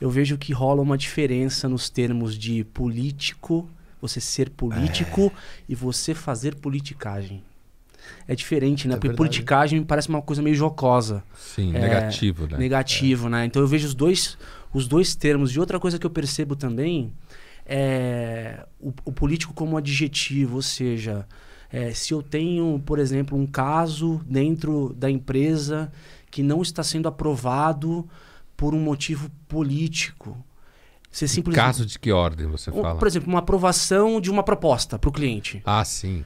eu vejo que rola uma diferença nos termos de político, você ser político é. e você fazer politicagem. É diferente, né? É Porque politicagem politicagem parece uma coisa meio jocosa. Sim, é, negativo, né? Negativo, é. né? Então eu vejo os dois, os dois termos. E outra coisa que eu percebo também é o, o político como adjetivo, ou seja, é, se eu tenho, por exemplo, um caso dentro da empresa que não está sendo aprovado por um motivo político. Você simplesmente... Caso de que ordem você fala? Por exemplo, uma aprovação de uma proposta para o cliente. Ah, sim.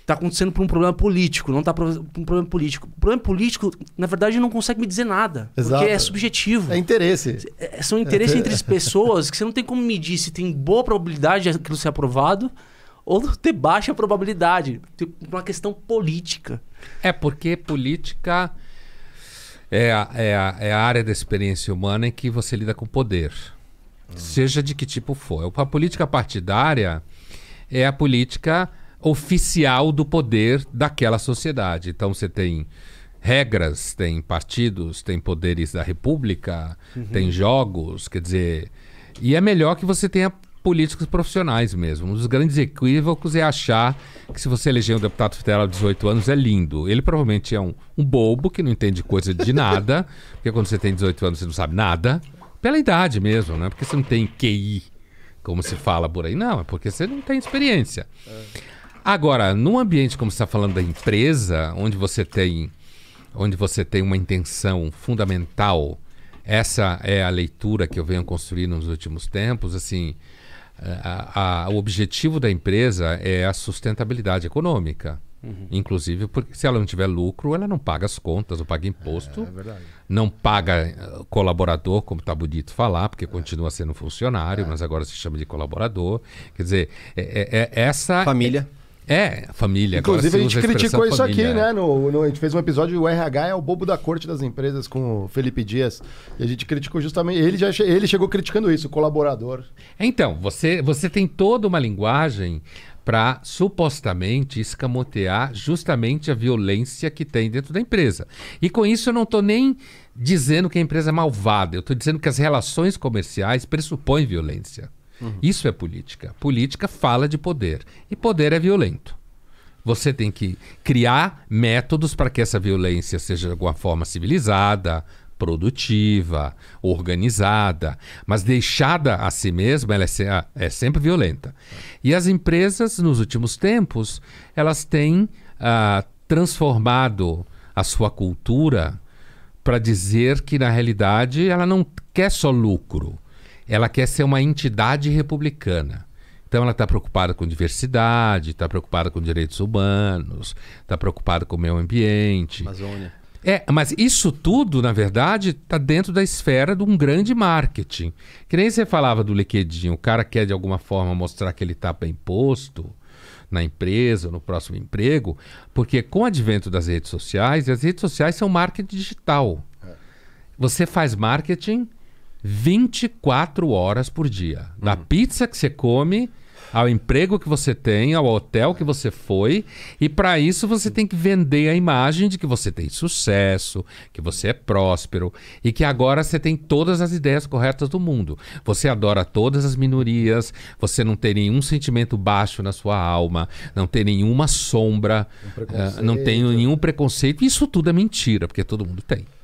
Está acontecendo por um problema político, não está por um problema político. O problema político, na verdade, não consegue me dizer nada. Exato. Porque é subjetivo. É interesse. É, é, são interesses entre as pessoas que você não tem como medir se tem boa probabilidade de aquilo ser aprovado ou ter baixa probabilidade. por uma questão política. É, porque política é a, é, a, é a área da experiência humana em que você lida com poder, hum. seja de que tipo for. A política partidária é a política oficial do poder daquela sociedade. Então você tem regras, tem partidos, tem poderes da república, uhum. tem jogos, quer dizer. E é melhor que você tenha políticos profissionais mesmo. Um dos grandes equívocos é achar que se você eleger um deputado federal de 18 anos é lindo. Ele provavelmente é um, um bobo que não entende coisa de nada, porque quando você tem 18 anos você não sabe nada, pela idade mesmo, né? Porque você não tem QI, como se fala por aí. Não, é porque você não tem experiência. É. Agora, num ambiente como você está falando da empresa, onde você tem onde você tem uma intenção fundamental, essa é a leitura que eu venho construindo nos últimos tempos, assim, a, a, o objetivo da empresa é a sustentabilidade econômica. Uhum. Inclusive, porque se ela não tiver lucro, ela não paga as contas, não paga imposto, é, é não paga eh, colaborador, como está bonito falar, porque é. continua sendo funcionário, é. mas agora se chama de colaborador. Quer dizer, é, é, é essa. Família. É, família. Inclusive, a gente a criticou isso família. aqui, né? No, no, a gente fez um episódio, o RH é o bobo da corte das empresas com o Felipe Dias. E a gente criticou justamente. Ele, já, ele chegou criticando isso, o colaborador. Então, você, você tem toda uma linguagem para supostamente escamotear justamente a violência que tem dentro da empresa. E com isso eu não estou nem dizendo que a empresa é malvada, eu estou dizendo que as relações comerciais pressupõem violência. Uhum. Isso é política. Política fala de poder. E poder é violento. Você tem que criar métodos para que essa violência seja de alguma forma civilizada, produtiva, organizada, mas deixada a si mesma, ela é, é sempre violenta. E as empresas, nos últimos tempos, elas têm ah, transformado a sua cultura para dizer que, na realidade, ela não quer só lucro, ela quer ser uma entidade republicana. Então ela está preocupada com diversidade, está preocupada com direitos humanos, está preocupada com o meio ambiente. Amazônia. É, mas isso tudo, na verdade, está dentro da esfera de um grande marketing. Que nem você falava do LinkedIn, o cara quer de alguma forma mostrar que ele está bem posto na empresa no próximo emprego, porque com o advento das redes sociais, as redes sociais são marketing digital. É. Você faz marketing 24 horas por dia. Da uhum. pizza que você come, ao emprego que você tem, ao hotel que você foi. E para isso você tem que vender a imagem de que você tem sucesso, que você é próspero e que agora você tem todas as ideias corretas do mundo. Você adora todas as minorias, você não tem nenhum sentimento baixo na sua alma, não tem nenhuma sombra, um uh, não tem nenhum preconceito. Isso tudo é mentira, porque todo mundo tem.